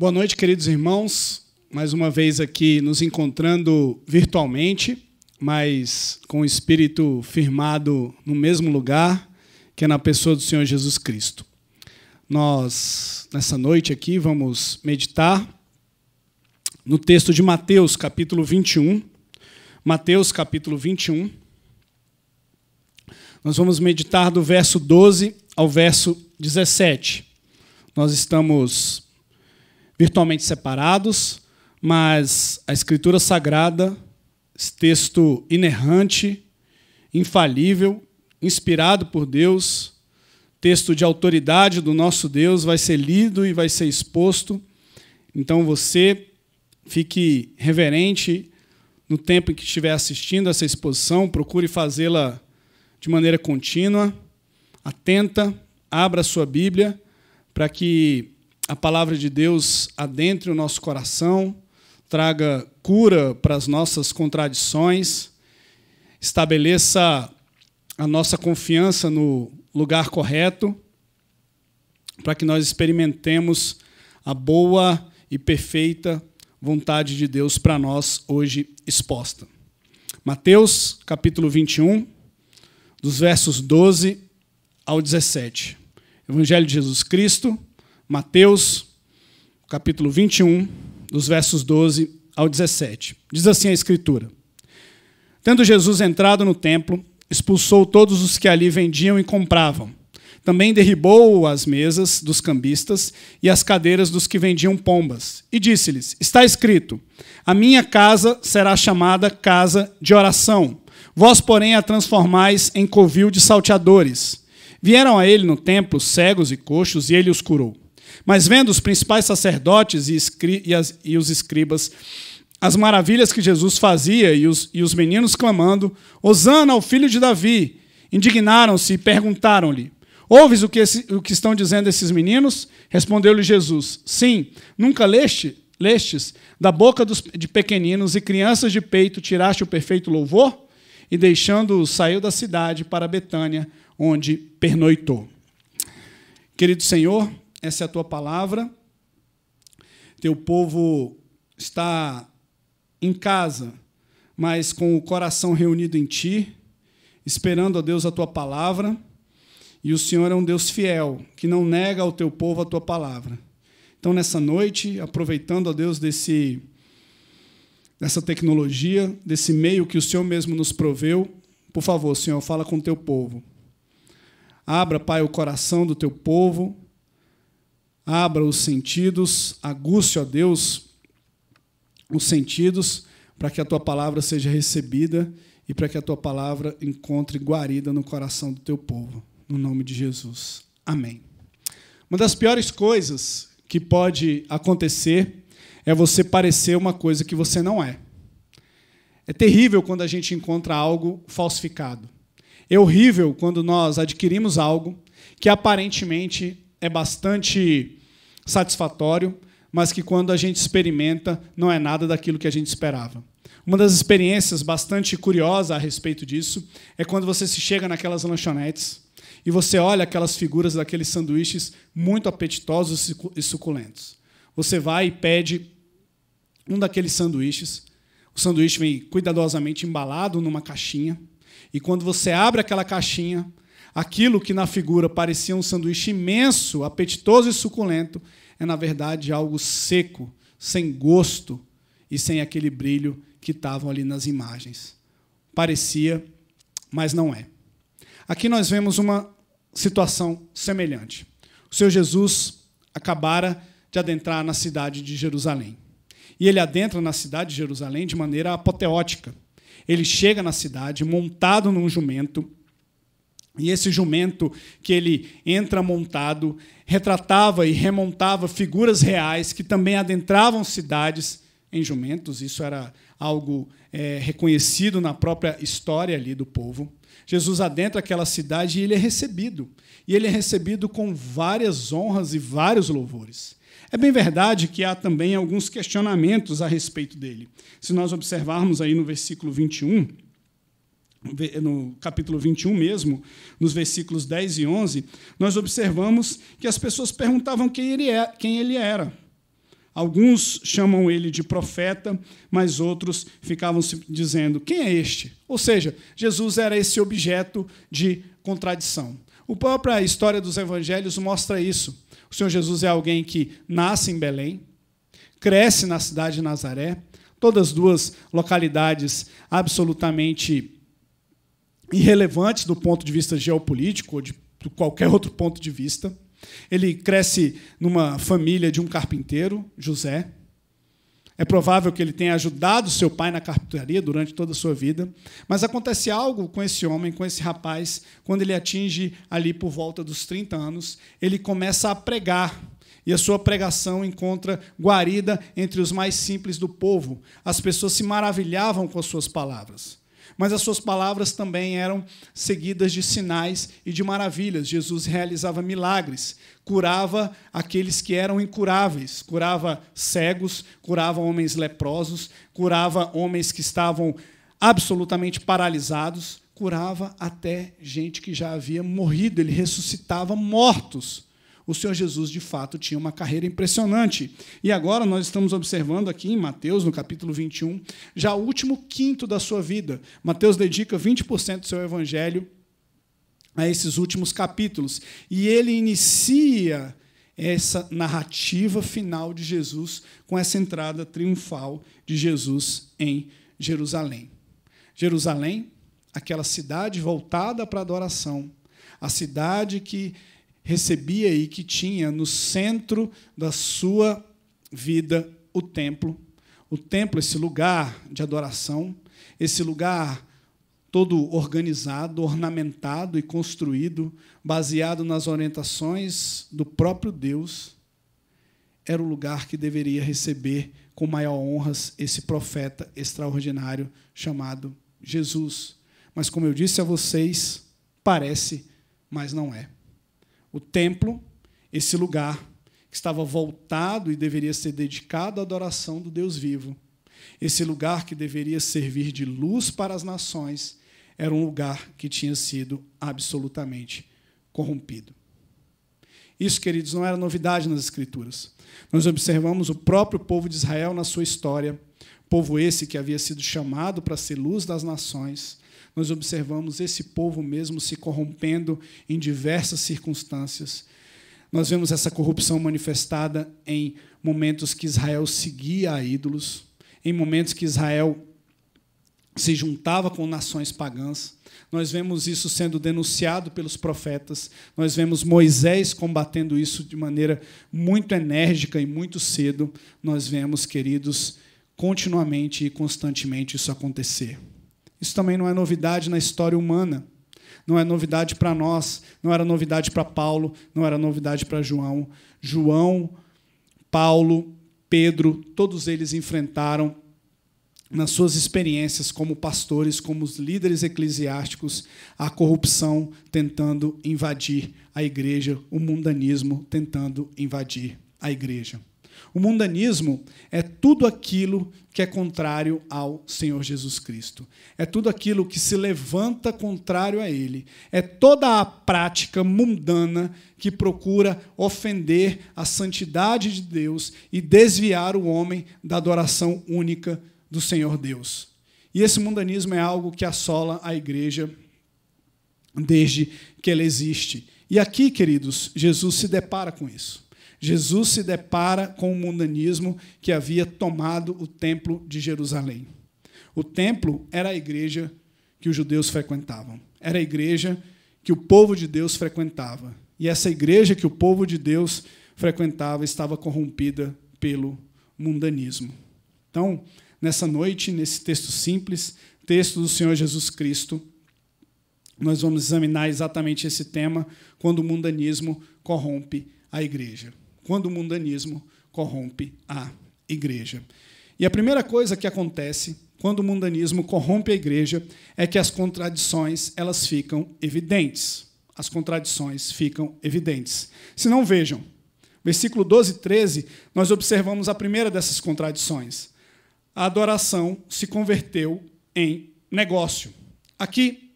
Boa noite, queridos irmãos. Mais uma vez aqui nos encontrando virtualmente, mas com o espírito firmado no mesmo lugar, que é na pessoa do Senhor Jesus Cristo. Nós, nessa noite aqui, vamos meditar no texto de Mateus, capítulo 21. Mateus, capítulo 21. Nós vamos meditar do verso 12 ao verso 17. Nós estamos virtualmente separados, mas a Escritura Sagrada, esse texto inerrante, infalível, inspirado por Deus, texto de autoridade do nosso Deus, vai ser lido e vai ser exposto. Então você fique reverente no tempo em que estiver assistindo essa exposição, procure fazê-la de maneira contínua, atenta, abra a sua Bíblia para que a palavra de Deus adentre o nosso coração, traga cura para as nossas contradições, estabeleça a nossa confiança no lugar correto, para que nós experimentemos a boa e perfeita vontade de Deus para nós hoje exposta. Mateus, capítulo 21, dos versos 12 ao 17. Evangelho de Jesus Cristo, Mateus, capítulo 21, dos versos 12 ao 17. Diz assim a Escritura: Tendo Jesus entrado no templo, expulsou todos os que ali vendiam e compravam. Também derribou as mesas dos cambistas e as cadeiras dos que vendiam pombas. E disse-lhes: Está escrito: A minha casa será chamada casa de oração. Vós, porém, a transformais em covil de salteadores. Vieram a ele no templo cegos e coxos, e ele os curou. Mas vendo os principais sacerdotes e, e, as, e os escribas as maravilhas que Jesus fazia e os, e os meninos clamando, Osana o filho de Davi, indignaram-se e perguntaram-lhe, Ouves o que, esse, o que estão dizendo esses meninos? Respondeu-lhe Jesus: Sim, nunca leste, lestes da boca dos, de pequeninos e crianças de peito tiraste o perfeito louvor? E deixando-o, saiu da cidade para Betânia, onde pernoitou. Querido Senhor, essa é a tua palavra. Teu povo está em casa, mas com o coração reunido em ti, esperando a Deus a tua palavra. E o Senhor é um Deus fiel, que não nega ao teu povo a tua palavra. Então, nessa noite, aproveitando a Deus desse dessa tecnologia, desse meio que o Senhor mesmo nos proveu, por favor, Senhor, fala com o teu povo. Abra, Pai, o coração do teu povo abra os sentidos, aguste, ó Deus, os sentidos para que a tua palavra seja recebida e para que a tua palavra encontre guarida no coração do teu povo. No nome de Jesus. Amém. Uma das piores coisas que pode acontecer é você parecer uma coisa que você não é. É terrível quando a gente encontra algo falsificado. É horrível quando nós adquirimos algo que aparentemente é bastante satisfatório, mas que quando a gente experimenta não é nada daquilo que a gente esperava. Uma das experiências bastante curiosa a respeito disso é quando você se chega naquelas lanchonetes e você olha aquelas figuras daqueles sanduíches muito apetitosos e suculentos. Você vai e pede um daqueles sanduíches. O sanduíche vem cuidadosamente embalado numa caixinha. E quando você abre aquela caixinha, Aquilo que na figura parecia um sanduíche imenso, apetitoso e suculento, é na verdade algo seco, sem gosto e sem aquele brilho que estavam ali nas imagens. Parecia, mas não é. Aqui nós vemos uma situação semelhante. O Senhor Jesus acabara de adentrar na cidade de Jerusalém. E ele adentra na cidade de Jerusalém de maneira apoteótica. Ele chega na cidade montado num jumento e esse jumento que ele entra montado retratava e remontava figuras reais que também adentravam cidades em jumentos. Isso era algo é, reconhecido na própria história ali do povo. Jesus adentra aquela cidade e ele é recebido. E ele é recebido com várias honras e vários louvores. É bem verdade que há também alguns questionamentos a respeito dele. Se nós observarmos aí no versículo 21, no capítulo 21 mesmo, nos versículos 10 e 11, nós observamos que as pessoas perguntavam é, quem ele era. Alguns chamam ele de profeta, mas outros ficavam dizendo: quem é este? Ou seja, Jesus era esse objeto de contradição. A própria história dos evangelhos mostra isso. O Senhor Jesus é alguém que nasce em Belém, cresce na cidade de Nazaré, todas duas localidades absolutamente irrelevantes do ponto de vista geopolítico ou de, de qualquer outro ponto de vista. Ele cresce numa família de um carpinteiro, José. É provável que ele tenha ajudado seu pai na carpintaria durante toda a sua vida, mas acontece algo com esse homem, com esse rapaz, quando ele atinge ali por volta dos 30 anos, ele começa a pregar e a sua pregação encontra guarida entre os mais simples do povo. As pessoas se maravilhavam com as suas palavras mas as suas palavras também eram seguidas de sinais e de maravilhas. Jesus realizava milagres, curava aqueles que eram incuráveis, curava cegos, curava homens leprosos, curava homens que estavam absolutamente paralisados, curava até gente que já havia morrido, ele ressuscitava mortos o Senhor Jesus de fato tinha uma carreira impressionante. E agora nós estamos observando aqui em Mateus, no capítulo 21, já o último quinto da sua vida. Mateus dedica 20% do seu evangelho a esses últimos capítulos. E ele inicia essa narrativa final de Jesus com essa entrada triunfal de Jesus em Jerusalém. Jerusalém, aquela cidade voltada para a adoração, a cidade que recebia e que tinha no centro da sua vida o templo. O templo, esse lugar de adoração, esse lugar todo organizado, ornamentado e construído, baseado nas orientações do próprio Deus, era o lugar que deveria receber com maior honras esse profeta extraordinário chamado Jesus. Mas, como eu disse a vocês, parece, mas não é o templo, esse lugar que estava voltado e deveria ser dedicado à adoração do Deus vivo, esse lugar que deveria servir de luz para as nações, era um lugar que tinha sido absolutamente corrompido. Isso, queridos, não era novidade nas Escrituras. Nós observamos o próprio povo de Israel na sua história, povo esse que havia sido chamado para ser luz das nações, nós observamos esse povo mesmo se corrompendo em diversas circunstâncias. Nós vemos essa corrupção manifestada em momentos que Israel seguia a ídolos, em momentos que Israel se juntava com nações pagãs. Nós vemos isso sendo denunciado pelos profetas. Nós vemos Moisés combatendo isso de maneira muito enérgica e muito cedo. Nós vemos, queridos, continuamente e constantemente isso acontecer. Isso também não é novidade na história humana. Não é novidade para nós, não era novidade para Paulo, não era novidade para João. João, Paulo, Pedro, todos eles enfrentaram nas suas experiências como pastores, como os líderes eclesiásticos, a corrupção tentando invadir a igreja, o mundanismo tentando invadir a igreja. O mundanismo é tudo aquilo que é contrário ao Senhor Jesus Cristo. É tudo aquilo que se levanta contrário a Ele. É toda a prática mundana que procura ofender a santidade de Deus e desviar o homem da adoração única do Senhor Deus. E esse mundanismo é algo que assola a igreja desde que ela existe. E aqui, queridos, Jesus se depara com isso. Jesus se depara com o mundanismo que havia tomado o templo de Jerusalém. O templo era a igreja que os judeus frequentavam, era a igreja que o povo de Deus frequentava. E essa igreja que o povo de Deus frequentava estava corrompida pelo mundanismo. Então, nessa noite, nesse texto simples, texto do Senhor Jesus Cristo, nós vamos examinar exatamente esse tema quando o mundanismo corrompe a igreja quando o mundanismo corrompe a igreja. E a primeira coisa que acontece quando o mundanismo corrompe a igreja é que as contradições elas ficam evidentes. As contradições ficam evidentes. Se não vejam, versículo 12 e 13, nós observamos a primeira dessas contradições. A adoração se converteu em negócio. Aqui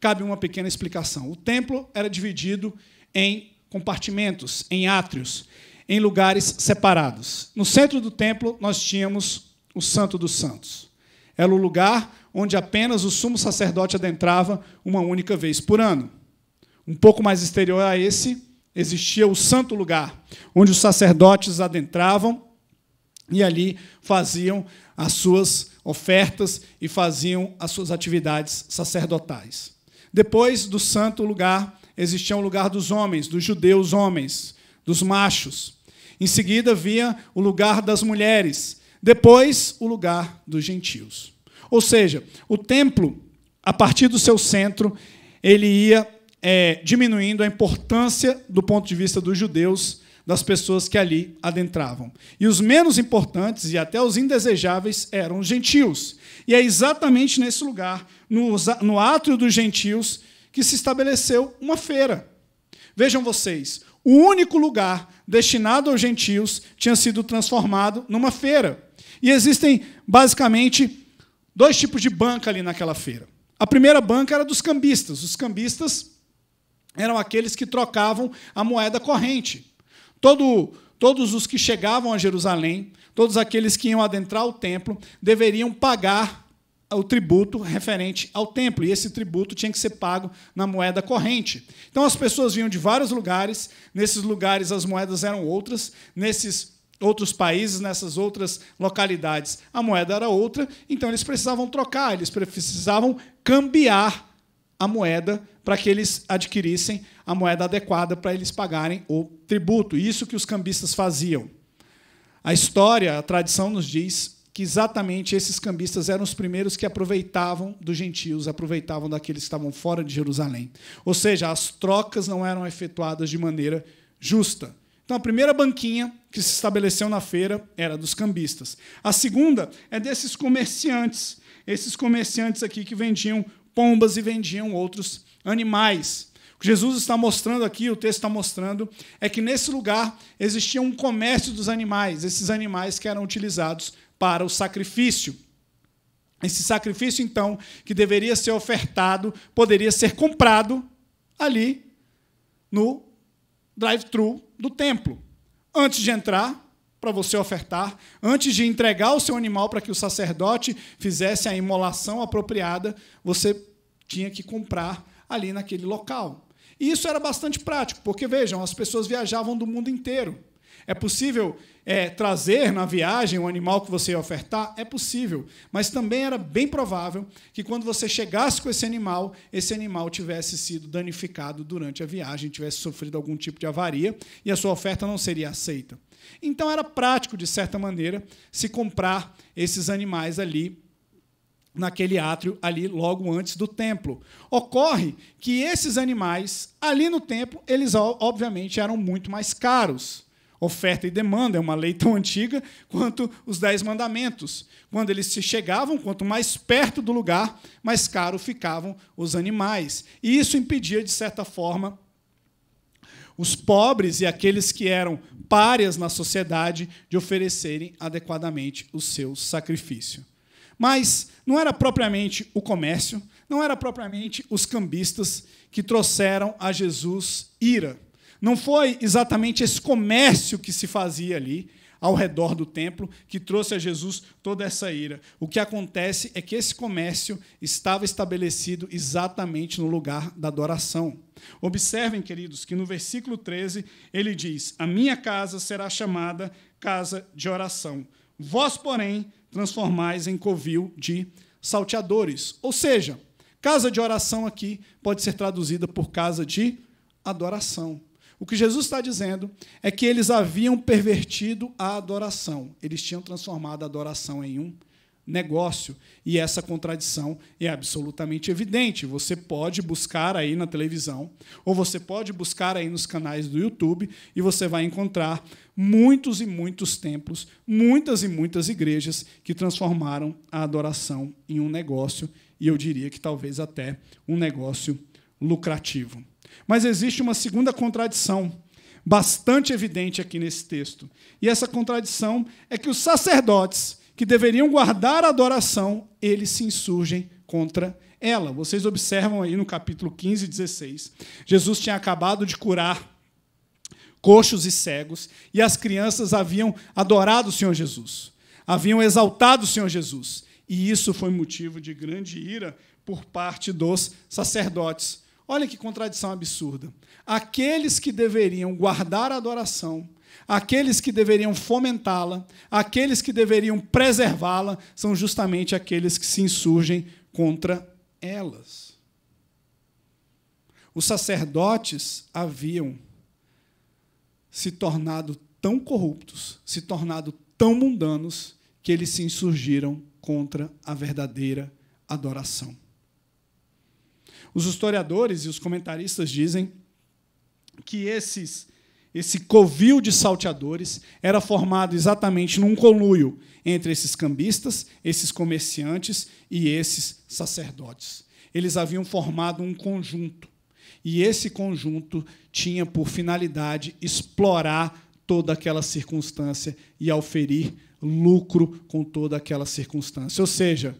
cabe uma pequena explicação. O templo era dividido em compartimentos, em átrios, em lugares separados. No centro do templo, nós tínhamos o Santo dos Santos. Era o lugar onde apenas o sumo sacerdote adentrava uma única vez por ano. Um pouco mais exterior a esse, existia o santo lugar, onde os sacerdotes adentravam e ali faziam as suas ofertas e faziam as suas atividades sacerdotais. Depois do santo lugar, existia o lugar dos homens, dos judeus homens, dos machos. Em seguida havia o lugar das mulheres, depois o lugar dos gentios. Ou seja, o templo, a partir do seu centro, ele ia é, diminuindo a importância do ponto de vista dos judeus, das pessoas que ali adentravam. E os menos importantes e até os indesejáveis eram os gentios. E é exatamente nesse lugar, no, no átrio dos gentios, que se estabeleceu uma feira. Vejam vocês, o único lugar destinado aos gentios tinha sido transformado numa feira. E existem basicamente dois tipos de banca ali naquela feira. A primeira banca era dos cambistas. Os cambistas eram aqueles que trocavam a moeda corrente. Todo, todos os que chegavam a Jerusalém, todos aqueles que iam adentrar o templo, deveriam pagar o tributo referente ao templo, e esse tributo tinha que ser pago na moeda corrente. Então as pessoas vinham de vários lugares, nesses lugares as moedas eram outras, nesses outros países, nessas outras localidades, a moeda era outra, então eles precisavam trocar, eles precisavam cambiar a moeda para que eles adquirissem a moeda adequada para eles pagarem o tributo. Isso que os cambistas faziam. A história, a tradição nos diz que exatamente esses cambistas eram os primeiros que aproveitavam dos gentios, aproveitavam daqueles que estavam fora de Jerusalém. Ou seja, as trocas não eram efetuadas de maneira justa. Então, a primeira banquinha que se estabeleceu na feira era dos cambistas. A segunda é desses comerciantes, esses comerciantes aqui que vendiam pombas e vendiam outros animais. O que Jesus está mostrando aqui, o texto está mostrando, é que nesse lugar existia um comércio dos animais, esses animais que eram utilizados para o sacrifício. Esse sacrifício, então, que deveria ser ofertado, poderia ser comprado ali no drive-thru do templo. Antes de entrar, para você ofertar, antes de entregar o seu animal para que o sacerdote fizesse a imolação apropriada, você tinha que comprar ali naquele local. E isso era bastante prático, porque vejam, as pessoas viajavam do mundo inteiro. É possível é, trazer na viagem o animal que você ia ofertar? É possível. Mas também era bem provável que quando você chegasse com esse animal, esse animal tivesse sido danificado durante a viagem, tivesse sofrido algum tipo de avaria e a sua oferta não seria aceita. Então era prático, de certa maneira, se comprar esses animais ali naquele átrio ali logo antes do templo. Ocorre que esses animais ali no templo, eles obviamente eram muito mais caros. Oferta e demanda é uma lei tão antiga quanto os Dez Mandamentos. Quando eles se chegavam, quanto mais perto do lugar, mais caro ficavam os animais. E isso impedia, de certa forma, os pobres e aqueles que eram párias na sociedade de oferecerem adequadamente o seu sacrifício. Mas não era propriamente o comércio, não era propriamente os cambistas que trouxeram a Jesus ira não foi exatamente esse comércio que se fazia ali, ao redor do templo, que trouxe a Jesus toda essa ira. O que acontece é que esse comércio estava estabelecido exatamente no lugar da adoração. Observem, queridos, que no versículo 13 ele diz: A minha casa será chamada casa de oração. Vós, porém, transformais em covil de salteadores. Ou seja, casa de oração aqui pode ser traduzida por casa de adoração. O que Jesus está dizendo é que eles haviam pervertido a adoração. Eles tinham transformado a adoração em um negócio. E essa contradição é absolutamente evidente. Você pode buscar aí na televisão, ou você pode buscar aí nos canais do YouTube, e você vai encontrar muitos e muitos templos, muitas e muitas igrejas que transformaram a adoração em um negócio, e eu diria que talvez até um negócio lucrativo. Mas existe uma segunda contradição, bastante evidente aqui nesse texto. E essa contradição é que os sacerdotes, que deveriam guardar a adoração, eles se insurgem contra ela. Vocês observam aí no capítulo 15 16. Jesus tinha acabado de curar coxos e cegos, e as crianças haviam adorado o Senhor Jesus, haviam exaltado o Senhor Jesus. E isso foi motivo de grande ira por parte dos sacerdotes. Olha que contradição absurda. Aqueles que deveriam guardar a adoração, aqueles que deveriam fomentá-la, aqueles que deveriam preservá-la, são justamente aqueles que se insurgem contra elas. Os sacerdotes haviam se tornado tão corruptos, se tornado tão mundanos, que eles se insurgiram contra a verdadeira adoração. Os historiadores e os comentaristas dizem que esses, esse covil de salteadores era formado exatamente num conluio entre esses cambistas, esses comerciantes e esses sacerdotes. Eles haviam formado um conjunto. E esse conjunto tinha por finalidade explorar toda aquela circunstância e auferir lucro com toda aquela circunstância. Ou seja,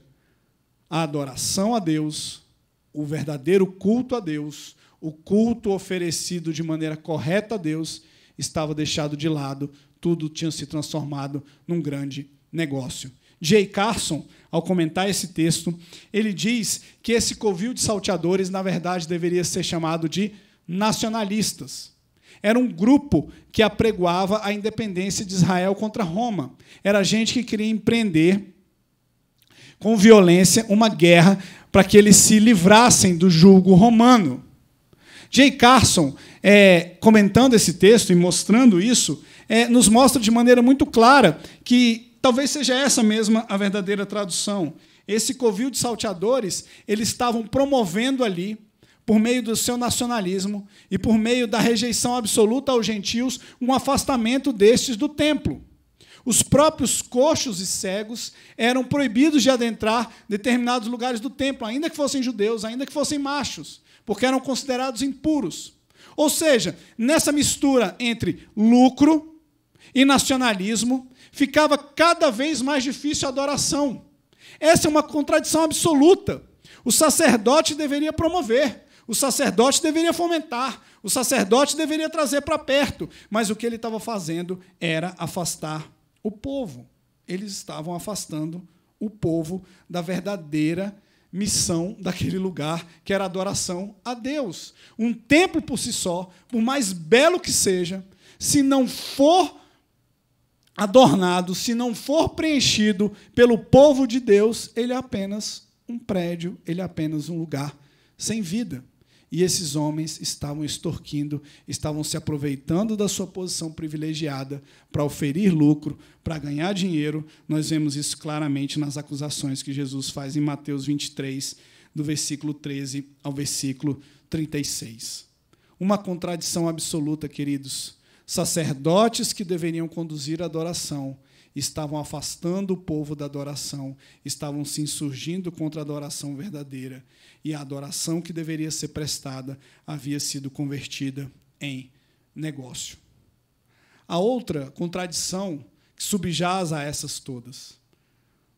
a adoração a Deus o verdadeiro culto a Deus, o culto oferecido de maneira correta a Deus, estava deixado de lado, tudo tinha se transformado num grande negócio. Jay Carson, ao comentar esse texto, ele diz que esse covil de salteadores, na verdade, deveria ser chamado de nacionalistas. Era um grupo que apregoava a independência de Israel contra Roma. Era gente que queria empreender com violência uma guerra para que eles se livrassem do julgo romano. Jay Carson, é, comentando esse texto e mostrando isso, é, nos mostra de maneira muito clara que talvez seja essa mesma a verdadeira tradução. Esse covil de salteadores, eles estavam promovendo ali, por meio do seu nacionalismo e por meio da rejeição absoluta aos gentios, um afastamento destes do templo. Os próprios coxos e cegos eram proibidos de adentrar determinados lugares do templo, ainda que fossem judeus, ainda que fossem machos, porque eram considerados impuros. Ou seja, nessa mistura entre lucro e nacionalismo, ficava cada vez mais difícil a adoração. Essa é uma contradição absoluta. O sacerdote deveria promover, o sacerdote deveria fomentar, o sacerdote deveria trazer para perto, mas o que ele estava fazendo era afastar o povo. Eles estavam afastando o povo da verdadeira missão daquele lugar, que era adoração a Deus. Um templo por si só, por mais belo que seja, se não for adornado, se não for preenchido pelo povo de Deus, ele é apenas um prédio, ele é apenas um lugar sem vida. E esses homens estavam extorquindo, estavam se aproveitando da sua posição privilegiada para oferir lucro, para ganhar dinheiro. Nós vemos isso claramente nas acusações que Jesus faz em Mateus 23, do versículo 13 ao versículo 36. Uma contradição absoluta, queridos. Sacerdotes que deveriam conduzir a adoração estavam afastando o povo da adoração, estavam se insurgindo contra a adoração verdadeira, e a adoração que deveria ser prestada havia sido convertida em negócio. A outra contradição que subjaz a essas todas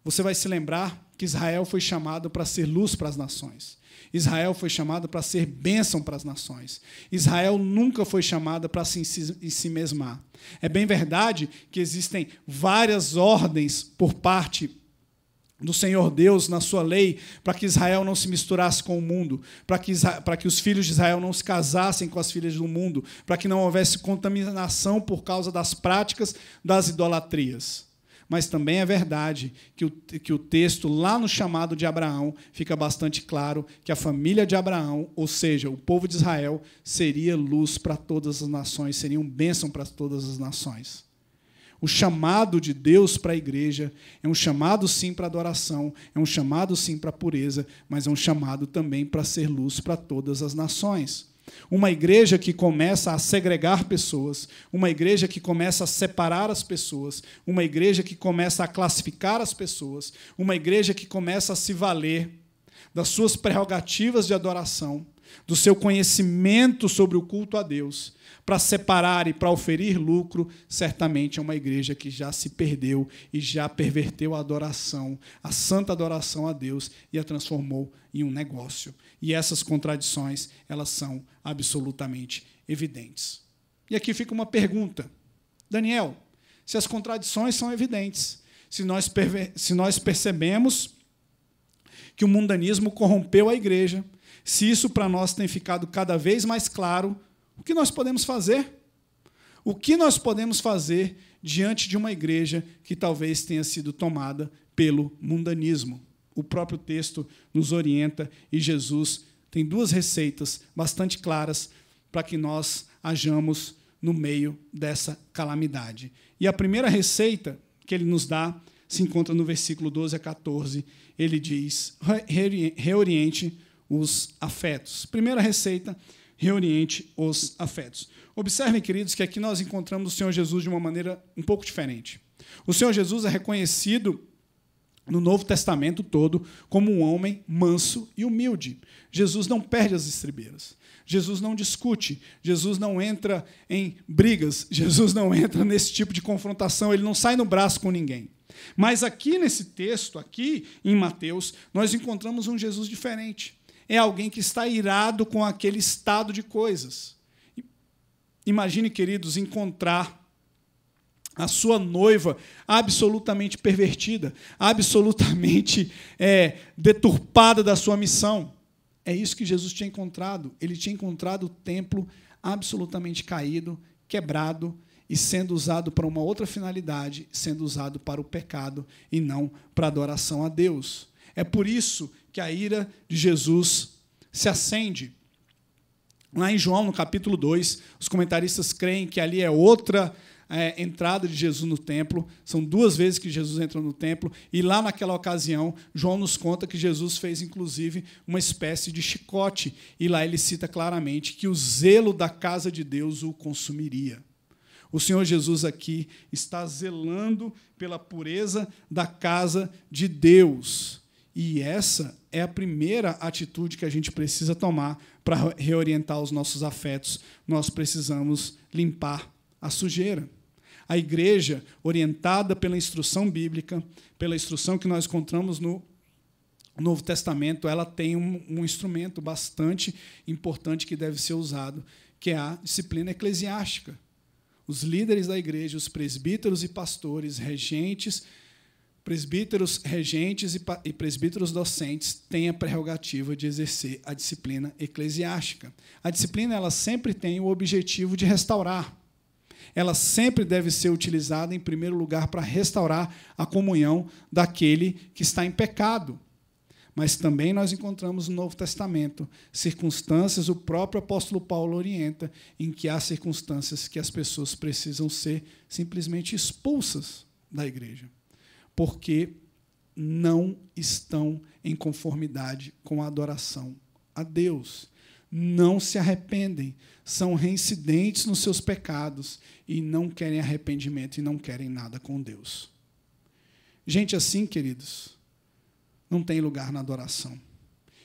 você vai se lembrar que Israel foi chamado para ser luz para as nações. Israel foi chamado para ser bênção para as nações. Israel nunca foi chamada para se mesmar. É bem verdade que existem várias ordens por parte do Senhor Deus na sua lei, para que Israel não se misturasse com o mundo, para que, para que os filhos de Israel não se casassem com as filhas do mundo, para que não houvesse contaminação por causa das práticas das idolatrias. Mas também é verdade que o, que o texto, lá no chamado de Abraão, fica bastante claro que a família de Abraão, ou seja, o povo de Israel, seria luz para todas as nações, seria um bênção para todas as nações. O chamado de Deus para a igreja é um chamado sim para adoração, é um chamado sim para pureza, mas é um chamado também para ser luz para todas as nações. Uma igreja que começa a segregar pessoas, uma igreja que começa a separar as pessoas, uma igreja que começa a classificar as pessoas, uma igreja que começa a se valer das suas prerrogativas de adoração, do seu conhecimento sobre o culto a Deus, para separar e para oferir lucro, certamente é uma igreja que já se perdeu e já perverteu a adoração, a santa adoração a Deus e a transformou em um negócio. E essas contradições, elas são absolutamente evidentes. E aqui fica uma pergunta. Daniel, se as contradições são evidentes, se nós, se nós percebemos que o mundanismo corrompeu a igreja, se isso para nós tem ficado cada vez mais claro, o que nós podemos fazer? O que nós podemos fazer diante de uma igreja que talvez tenha sido tomada pelo mundanismo? O próprio texto nos orienta e Jesus tem duas receitas bastante claras para que nós hajamos no meio dessa calamidade. E a primeira receita que ele nos dá se encontra no versículo 12 a 14. Ele diz: reoriente os afetos. Primeira receita, reoriente os afetos. Observem, queridos, que aqui nós encontramos o Senhor Jesus de uma maneira um pouco diferente. O Senhor Jesus é reconhecido no Novo Testamento todo como um homem manso e humilde. Jesus não perde as estribeiras. Jesus não discute, Jesus não entra em brigas, Jesus não entra nesse tipo de confrontação, ele não sai no braço com ninguém. Mas aqui nesse texto, aqui em Mateus, nós encontramos um Jesus diferente. É alguém que está irado com aquele estado de coisas. Imagine, queridos, encontrar a sua noiva absolutamente pervertida, absolutamente é, deturpada da sua missão. É isso que Jesus tinha encontrado. Ele tinha encontrado o templo absolutamente caído, quebrado e sendo usado para uma outra finalidade, sendo usado para o pecado e não para a adoração a Deus. É por isso que a ira de Jesus se acende. Lá em João, no capítulo 2, os comentaristas creem que ali é outra é, entrada de Jesus no templo. São duas vezes que Jesus entrou no templo. E lá naquela ocasião, João nos conta que Jesus fez, inclusive, uma espécie de chicote. E lá ele cita claramente que o zelo da casa de Deus o consumiria. O Senhor Jesus aqui está zelando pela pureza da casa de Deus. E essa é a primeira atitude que a gente precisa tomar para reorientar os nossos afetos. Nós precisamos limpar a sujeira a igreja, orientada pela instrução bíblica, pela instrução que nós encontramos no Novo Testamento, ela tem um, um instrumento bastante importante que deve ser usado, que é a disciplina eclesiástica. Os líderes da igreja, os presbíteros e pastores, regentes, presbíteros regentes e presbíteros docentes têm a prerrogativa de exercer a disciplina eclesiástica. A disciplina ela sempre tem o objetivo de restaurar, ela sempre deve ser utilizada, em primeiro lugar, para restaurar a comunhão daquele que está em pecado. Mas também nós encontramos no Novo Testamento circunstâncias, o próprio apóstolo Paulo orienta, em que há circunstâncias que as pessoas precisam ser simplesmente expulsas da igreja, porque não estão em conformidade com a adoração a Deus não se arrependem, são reincidentes nos seus pecados e não querem arrependimento e não querem nada com Deus. Gente assim, queridos, não tem lugar na adoração.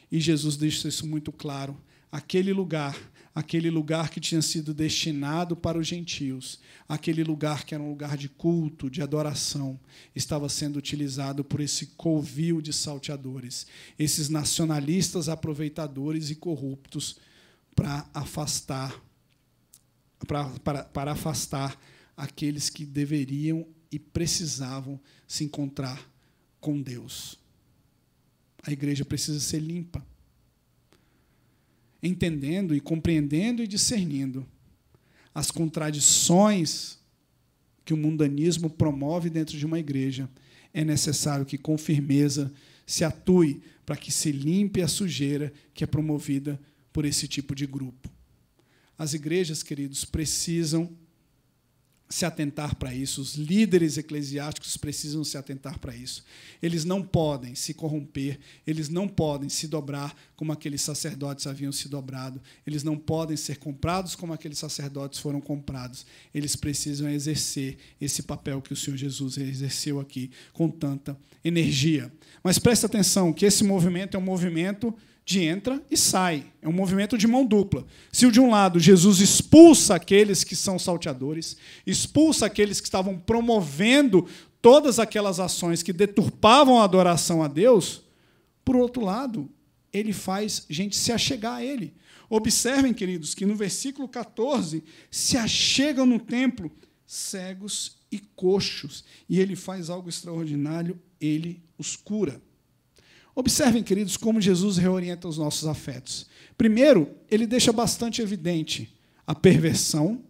E Jesus deixa isso muito claro. Aquele lugar aquele lugar que tinha sido destinado para os gentios, aquele lugar que era um lugar de culto, de adoração, estava sendo utilizado por esse covil de salteadores, esses nacionalistas aproveitadores e corruptos para afastar para, para, para afastar aqueles que deveriam e precisavam se encontrar com Deus. A igreja precisa ser limpa entendendo e compreendendo e discernindo as contradições que o mundanismo promove dentro de uma igreja, é necessário que com firmeza se atue para que se limpe a sujeira que é promovida por esse tipo de grupo. As igrejas, queridos, precisam se atentar para isso, os líderes eclesiásticos precisam se atentar para isso. Eles não podem se corromper, eles não podem se dobrar como aqueles sacerdotes haviam se dobrado, eles não podem ser comprados como aqueles sacerdotes foram comprados. Eles precisam exercer esse papel que o Senhor Jesus exerceu aqui com tanta energia. Mas preste atenção que esse movimento é um movimento de entra e sai. É um movimento de mão dupla. Se de um lado Jesus expulsa aqueles que são salteadores, expulsa aqueles que estavam promovendo todas aquelas ações que deturpavam a adoração a Deus, por outro lado, ele faz gente se achegar a ele. Observem, queridos, que no versículo 14 se achegam no templo cegos e coxos, e ele faz algo extraordinário, ele os cura. Observem, queridos, como Jesus reorienta os nossos afetos. Primeiro, ele deixa bastante evidente a perversão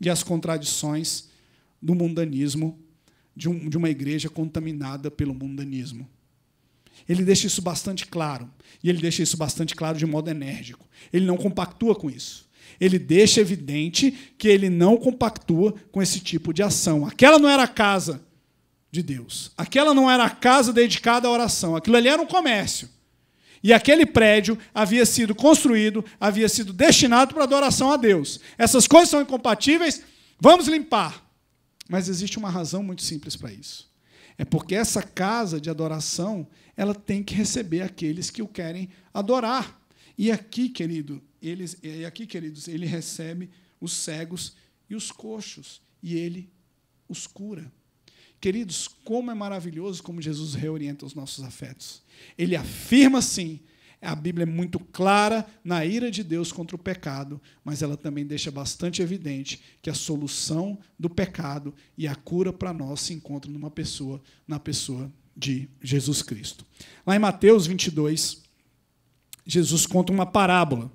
e as contradições do mundanismo, de, um, de uma igreja contaminada pelo mundanismo. Ele deixa isso bastante claro. E ele deixa isso bastante claro de modo enérgico. Ele não compactua com isso. Ele deixa evidente que ele não compactua com esse tipo de ação. Aquela não era a casa de Deus. Aquela não era a casa dedicada à oração, aquilo ali era um comércio. E aquele prédio havia sido construído, havia sido destinado para adoração a Deus. Essas coisas são incompatíveis, vamos limpar. Mas existe uma razão muito simples para isso. É porque essa casa de adoração, ela tem que receber aqueles que o querem adorar. E aqui, querido, eles, e aqui, queridos, ele recebe os cegos e os coxos, e ele os cura. Queridos, como é maravilhoso como Jesus reorienta os nossos afetos. Ele afirma sim, a Bíblia é muito clara na ira de Deus contra o pecado, mas ela também deixa bastante evidente que a solução do pecado e a cura para nós se encontram numa pessoa, na pessoa de Jesus Cristo. Lá em Mateus 22, Jesus conta uma parábola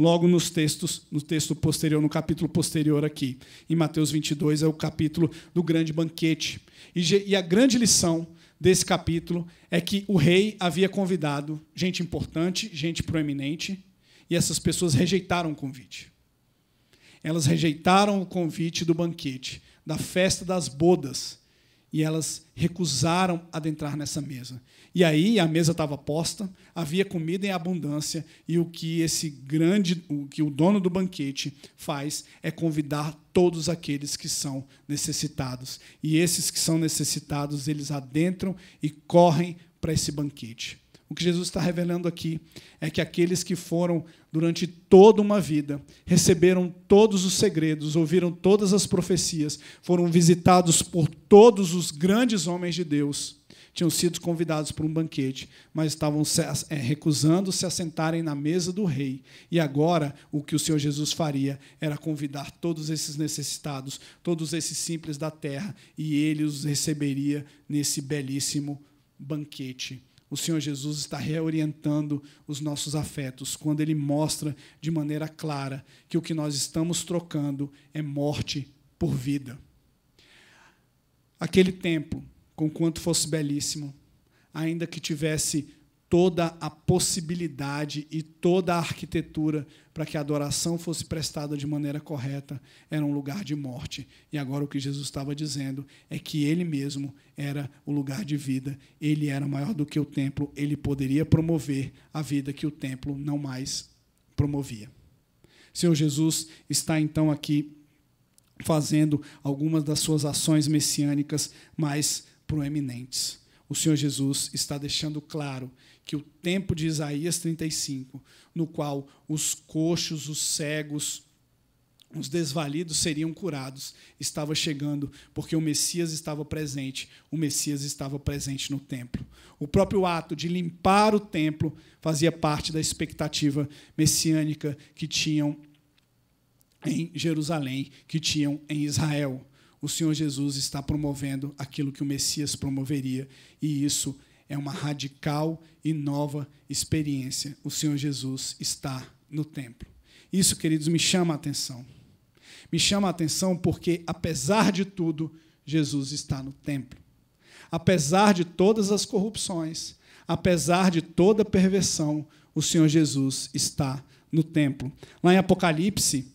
logo nos textos, no texto posterior, no capítulo posterior aqui. Em Mateus 22 é o capítulo do grande banquete. E, a grande lição desse capítulo é que o rei havia convidado gente importante, gente proeminente, e essas pessoas rejeitaram o convite. Elas rejeitaram o convite do banquete, da festa das bodas e elas recusaram adentrar nessa mesa. E aí a mesa estava posta, havia comida em abundância, e o que esse grande, o que o dono do banquete faz é convidar todos aqueles que são necessitados. E esses que são necessitados, eles adentram e correm para esse banquete. O que Jesus está revelando aqui é que aqueles que foram durante toda uma vida, receberam todos os segredos, ouviram todas as profecias, foram visitados por todos os grandes homens de Deus, tinham sido convidados para um banquete, mas estavam eh, recusando-se a sentarem na mesa do rei. E agora, o que o Senhor Jesus faria era convidar todos esses necessitados, todos esses simples da terra, e ele os receberia nesse belíssimo banquete o Senhor Jesus está reorientando os nossos afetos, quando ele mostra de maneira clara que o que nós estamos trocando é morte por vida. Aquele templo, conquanto fosse belíssimo, ainda que tivesse toda a possibilidade e toda a arquitetura para que a adoração fosse prestada de maneira correta era um lugar de morte. E agora o que Jesus estava dizendo é que ele mesmo era o lugar de vida, ele era maior do que o templo, ele poderia promover a vida que o templo não mais promovia. Senhor Jesus está então aqui fazendo algumas das suas ações messiânicas mais proeminentes. O Senhor Jesus está deixando claro que o tempo de Isaías 35, no qual os coxos, os cegos, os desvalidos seriam curados, estava chegando, porque o Messias estava presente, o Messias estava presente no templo. O próprio ato de limpar o templo fazia parte da expectativa messiânica que tinham em Jerusalém, que tinham em Israel. O Senhor Jesus está promovendo aquilo que o Messias promoveria, e isso é é uma radical e nova experiência. O Senhor Jesus está no templo. Isso, queridos, me chama a atenção. Me chama a atenção porque, apesar de tudo, Jesus está no templo. Apesar de todas as corrupções, apesar de toda perversão, o Senhor Jesus está no templo. Lá em Apocalipse,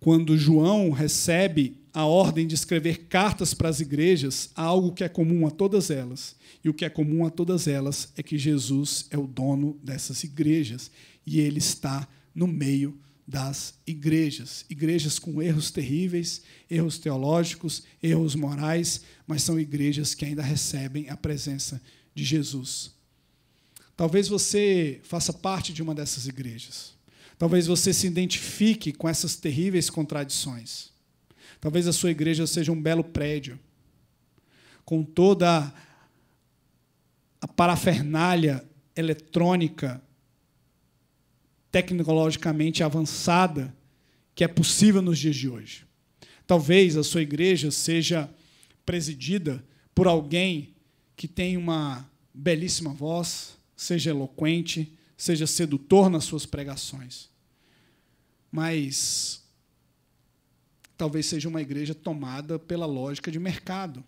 quando João recebe a ordem de escrever cartas para as igrejas há algo que é comum a todas elas. E o que é comum a todas elas é que Jesus é o dono dessas igrejas e ele está no meio das igrejas. Igrejas com erros terríveis, erros teológicos, erros morais, mas são igrejas que ainda recebem a presença de Jesus. Talvez você faça parte de uma dessas igrejas. Talvez você se identifique com essas terríveis contradições. Talvez a sua igreja seja um belo prédio, com toda a parafernália eletrônica, tecnologicamente avançada, que é possível nos dias de hoje. Talvez a sua igreja seja presidida por alguém que tem uma belíssima voz, seja eloquente, seja sedutor nas suas pregações. Mas talvez seja uma igreja tomada pela lógica de mercado.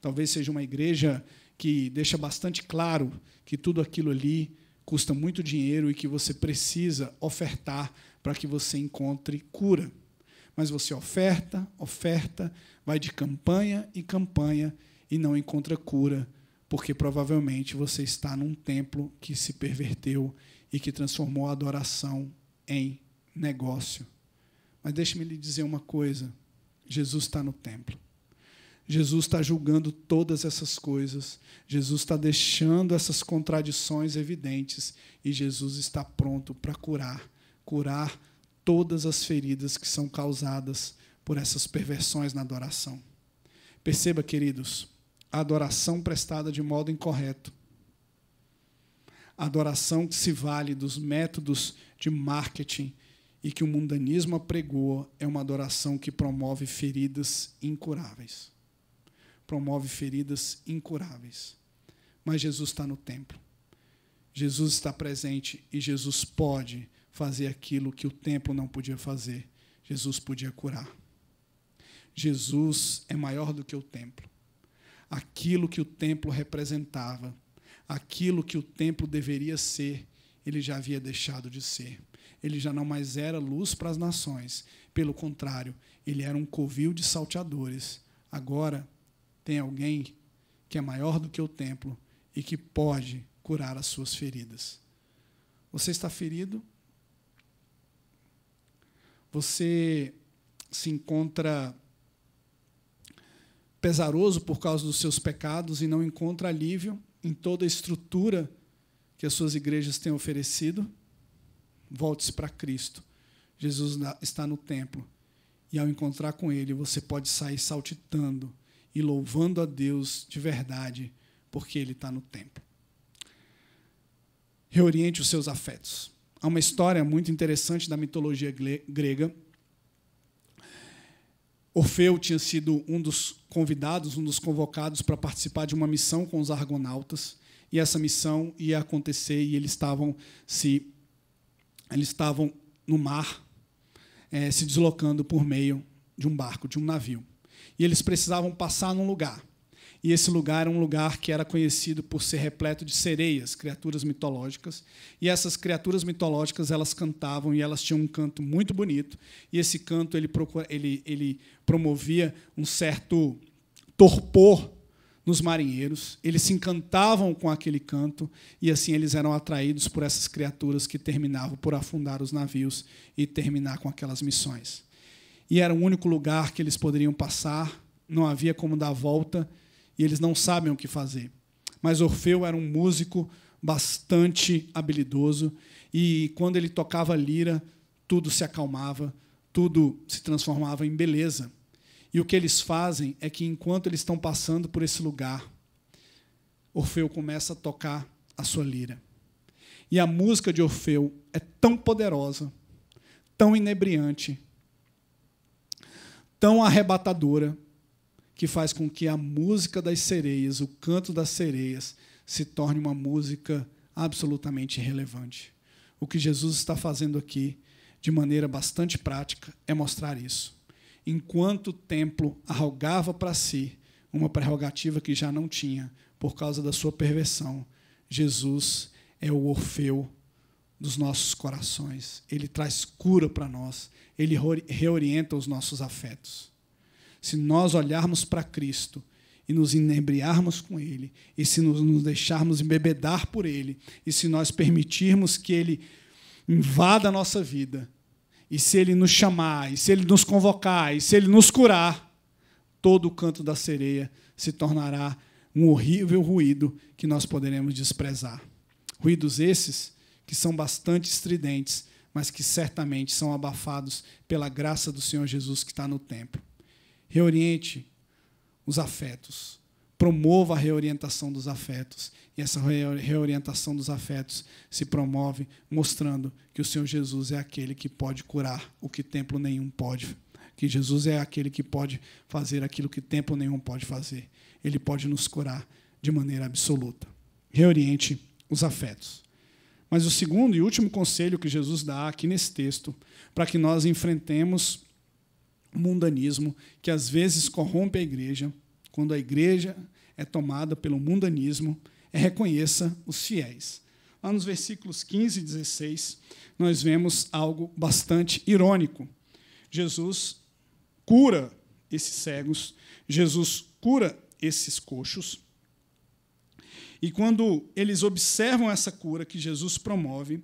Talvez seja uma igreja que deixa bastante claro que tudo aquilo ali custa muito dinheiro e que você precisa ofertar para que você encontre cura. Mas você oferta, oferta, vai de campanha em campanha e não encontra cura, porque provavelmente você está num templo que se perverteu e que transformou a adoração em negócio. Mas deixe-me lhe dizer uma coisa: Jesus está no templo. Jesus está julgando todas essas coisas, Jesus está deixando essas contradições evidentes e Jesus está pronto para curar curar todas as feridas que são causadas por essas perversões na adoração. Perceba, queridos, a adoração prestada de modo incorreto, a adoração que se vale dos métodos de marketing e que o mundanismo apregoa é uma adoração que promove feridas incuráveis. Promove feridas incuráveis. Mas Jesus está no templo. Jesus está presente e Jesus pode fazer aquilo que o templo não podia fazer. Jesus podia curar. Jesus é maior do que o templo. Aquilo que o templo representava, aquilo que o templo deveria ser, ele já havia deixado de ser ele já não mais era luz para as nações. Pelo contrário, ele era um covil de salteadores. Agora tem alguém que é maior do que o templo e que pode curar as suas feridas. Você está ferido? Você se encontra pesaroso por causa dos seus pecados e não encontra alívio em toda a estrutura que as suas igrejas têm oferecido? Volte-se para Cristo. Jesus está no templo. E ao encontrar com ele, você pode sair saltitando e louvando a Deus de verdade, porque ele está no templo. Reoriente os seus afetos. Há uma história muito interessante da mitologia grega. Orfeu tinha sido um dos convidados, um dos convocados para participar de uma missão com os argonautas, e essa missão ia acontecer e eles estavam se eles estavam no mar, é, se deslocando por meio de um barco, de um navio. E eles precisavam passar num lugar. E esse lugar era um lugar que era conhecido por ser repleto de sereias, criaturas mitológicas. E essas criaturas mitológicas elas cantavam e elas tinham um canto muito bonito. E esse canto ele, procura, ele, ele promovia um certo torpor nos marinheiros, eles se encantavam com aquele canto e assim eles eram atraídos por essas criaturas que terminavam por afundar os navios e terminar com aquelas missões. E era o único lugar que eles poderiam passar, não havia como dar volta e eles não sabem o que fazer. Mas Orfeu era um músico bastante habilidoso e quando ele tocava lira, tudo se acalmava, tudo se transformava em beleza. E o que eles fazem é que, enquanto eles estão passando por esse lugar, Orfeu começa a tocar a sua lira. E a música de Orfeu é tão poderosa, tão inebriante, tão arrebatadora, que faz com que a música das sereias, o canto das sereias, se torne uma música absolutamente relevante. O que Jesus está fazendo aqui, de maneira bastante prática, é mostrar isso enquanto o templo arrogava para si uma prerrogativa que já não tinha por causa da sua perversão. Jesus é o Orfeu dos nossos corações. Ele traz cura para nós, ele reorienta os nossos afetos. Se nós olharmos para Cristo e nos inebriarmos com ele, e se nos deixarmos embebedar por ele, e se nós permitirmos que ele invada a nossa vida, e se ele nos chamar, e se ele nos convocar, e se ele nos curar, todo o canto da sereia se tornará um horrível ruído que nós poderemos desprezar. Ruídos esses que são bastante estridentes, mas que certamente são abafados pela graça do Senhor Jesus que está no templo. Reoriente os afetos, promova a reorientação dos afetos. E essa reorientação dos afetos se promove mostrando que o Senhor Jesus é aquele que pode curar o que templo nenhum pode. Que Jesus é aquele que pode fazer aquilo que templo nenhum pode fazer. Ele pode nos curar de maneira absoluta. Reoriente os afetos. Mas o segundo e último conselho que Jesus dá aqui nesse texto, para que nós enfrentemos o mundanismo que às vezes corrompe a igreja, quando a igreja é tomada pelo mundanismo, é reconheça os fiéis. Lá nos versículos 15 e 16, nós vemos algo bastante irônico. Jesus cura esses cegos, Jesus cura esses coxos. E quando eles observam essa cura que Jesus promove,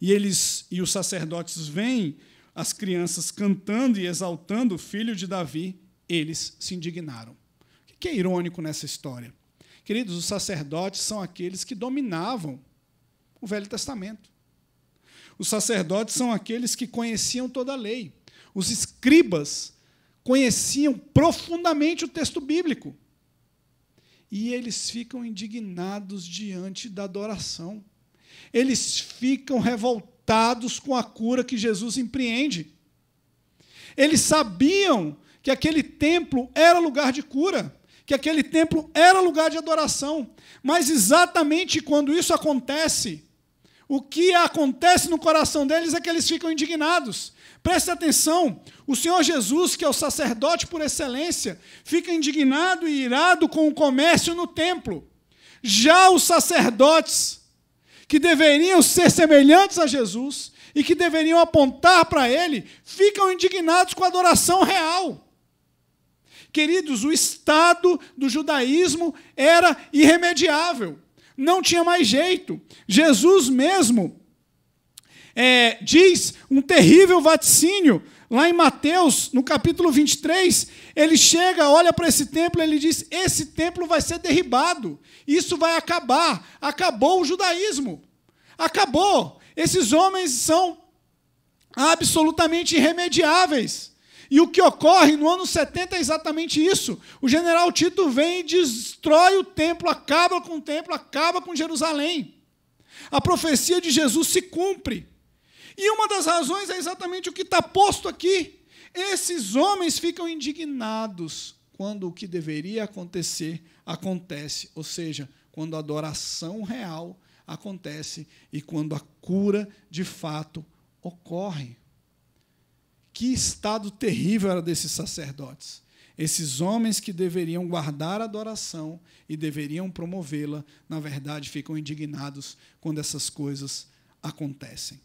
e eles e os sacerdotes veem as crianças cantando e exaltando o filho de Davi, eles se indignaram que é irônico nessa história? Queridos, os sacerdotes são aqueles que dominavam o Velho Testamento. Os sacerdotes são aqueles que conheciam toda a lei. Os escribas conheciam profundamente o texto bíblico. E eles ficam indignados diante da adoração. Eles ficam revoltados com a cura que Jesus empreende. Eles sabiam que aquele templo era lugar de cura que aquele templo era lugar de adoração. Mas exatamente quando isso acontece, o que acontece no coração deles é que eles ficam indignados. Preste atenção, o Senhor Jesus, que é o sacerdote por excelência, fica indignado e irado com o comércio no templo. Já os sacerdotes, que deveriam ser semelhantes a Jesus e que deveriam apontar para ele, ficam indignados com a adoração real. Queridos, o estado do judaísmo era irremediável, não tinha mais jeito. Jesus mesmo é, diz um terrível vaticínio lá em Mateus, no capítulo 23, ele chega, olha para esse templo, ele diz: Esse templo vai ser derribado, isso vai acabar. Acabou o judaísmo, acabou. Esses homens são absolutamente irremediáveis. E o que ocorre no ano 70 é exatamente isso. O general Tito vem e destrói o templo, acaba com o templo, acaba com Jerusalém. A profecia de Jesus se cumpre. E uma das razões é exatamente o que está posto aqui. Esses homens ficam indignados quando o que deveria acontecer acontece, ou seja, quando a adoração real acontece e quando a cura de fato ocorre. Que estado terrível era desses sacerdotes! Esses homens que deveriam guardar a adoração e deveriam promovê-la, na verdade, ficam indignados quando essas coisas acontecem.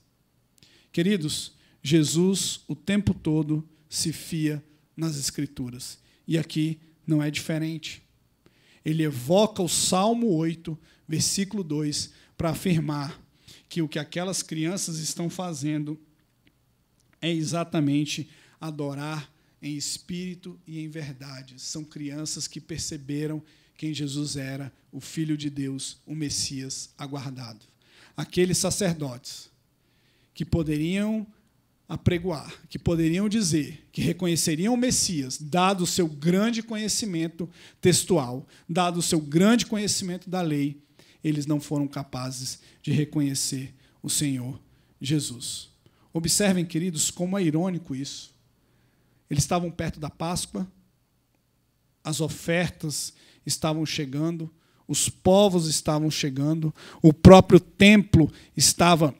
Queridos, Jesus o tempo todo se fia nas Escrituras. E aqui não é diferente. Ele evoca o Salmo 8, versículo 2, para afirmar que o que aquelas crianças estão fazendo é exatamente adorar em espírito e em verdade. São crianças que perceberam quem Jesus era, o Filho de Deus, o Messias aguardado. Aqueles sacerdotes que poderiam apregoar, que poderiam dizer, que reconheceriam o Messias, dado o seu grande conhecimento textual, dado o seu grande conhecimento da lei, eles não foram capazes de reconhecer o Senhor Jesus. Observem, queridos, como é irônico isso. Eles estavam perto da Páscoa, as ofertas estavam chegando, os povos estavam chegando, o próprio templo estava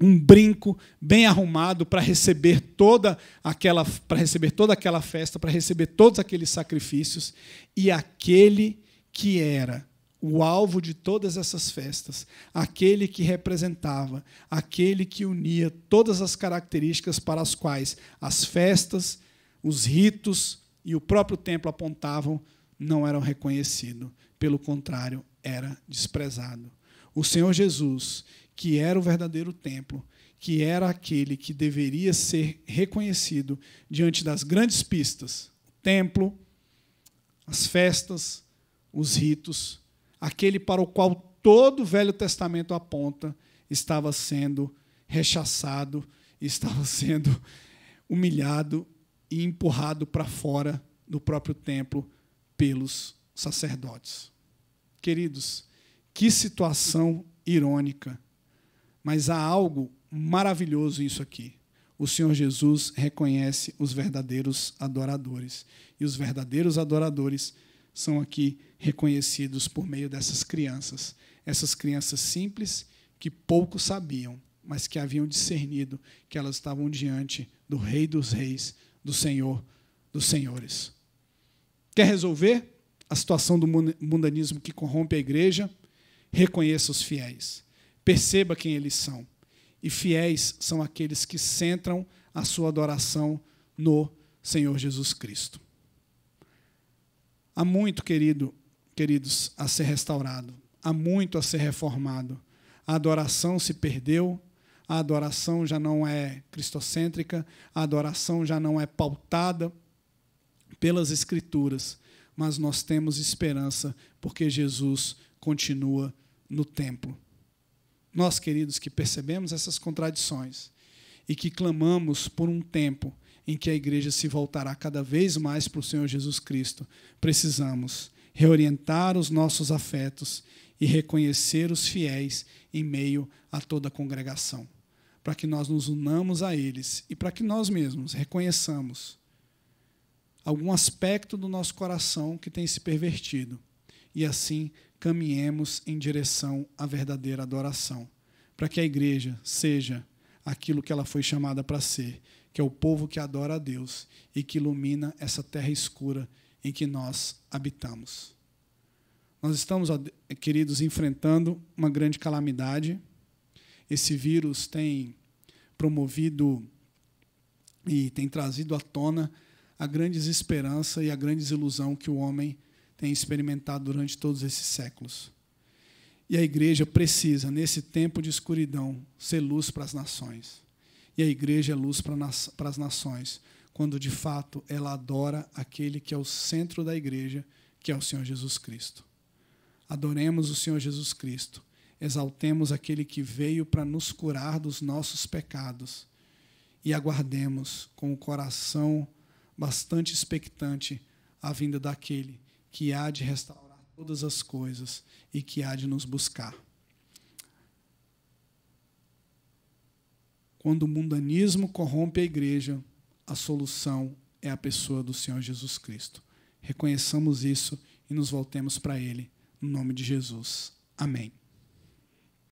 um brinco bem arrumado para receber toda aquela para receber toda aquela festa, para receber todos aqueles sacrifícios, e aquele que era o alvo de todas essas festas, aquele que representava, aquele que unia todas as características para as quais as festas, os ritos e o próprio templo apontavam, não eram reconhecido, pelo contrário, era desprezado. O Senhor Jesus, que era o verdadeiro templo, que era aquele que deveria ser reconhecido diante das grandes pistas, o templo, as festas, os ritos, aquele para o qual todo o Velho Testamento aponta, estava sendo rechaçado, estava sendo humilhado e empurrado para fora do próprio templo pelos sacerdotes. Queridos, que situação irônica, mas há algo maravilhoso isso aqui. O Senhor Jesus reconhece os verdadeiros adoradores, e os verdadeiros adoradores são aqui reconhecidos por meio dessas crianças. Essas crianças simples que pouco sabiam, mas que haviam discernido que elas estavam diante do Rei dos Reis, do Senhor dos Senhores. Quer resolver a situação do mundanismo que corrompe a igreja? Reconheça os fiéis. Perceba quem eles são. E fiéis são aqueles que centram a sua adoração no Senhor Jesus Cristo. Há muito, querido, queridos, a ser restaurado, há muito a ser reformado. A adoração se perdeu, a adoração já não é cristocêntrica, a adoração já não é pautada pelas Escrituras, mas nós temos esperança porque Jesus continua no templo. Nós, queridos, que percebemos essas contradições e que clamamos por um tempo em que a igreja se voltará cada vez mais para o Senhor Jesus Cristo, precisamos reorientar os nossos afetos e reconhecer os fiéis em meio a toda a congregação, para que nós nos unamos a eles e para que nós mesmos reconheçamos algum aspecto do nosso coração que tem se pervertido e assim caminhemos em direção à verdadeira adoração, para que a igreja seja aquilo que ela foi chamada para ser, que é o povo que adora a Deus e que ilumina essa terra escura em que nós habitamos. Nós estamos, queridos, enfrentando uma grande calamidade. Esse vírus tem promovido e tem trazido à tona a grande desesperança e a grande desilusão que o homem tem experimentado durante todos esses séculos. E a igreja precisa, nesse tempo de escuridão, ser luz para as nações. E a igreja é luz para as nações, quando de fato ela adora aquele que é o centro da igreja, que é o Senhor Jesus Cristo. Adoremos o Senhor Jesus Cristo, exaltemos aquele que veio para nos curar dos nossos pecados e aguardemos com o coração bastante expectante a vinda daquele que há de restaurar todas as coisas e que há de nos buscar. Quando o mundanismo corrompe a igreja, a solução é a pessoa do Senhor Jesus Cristo. Reconheçamos isso e nos voltemos para Ele, no nome de Jesus. Amém.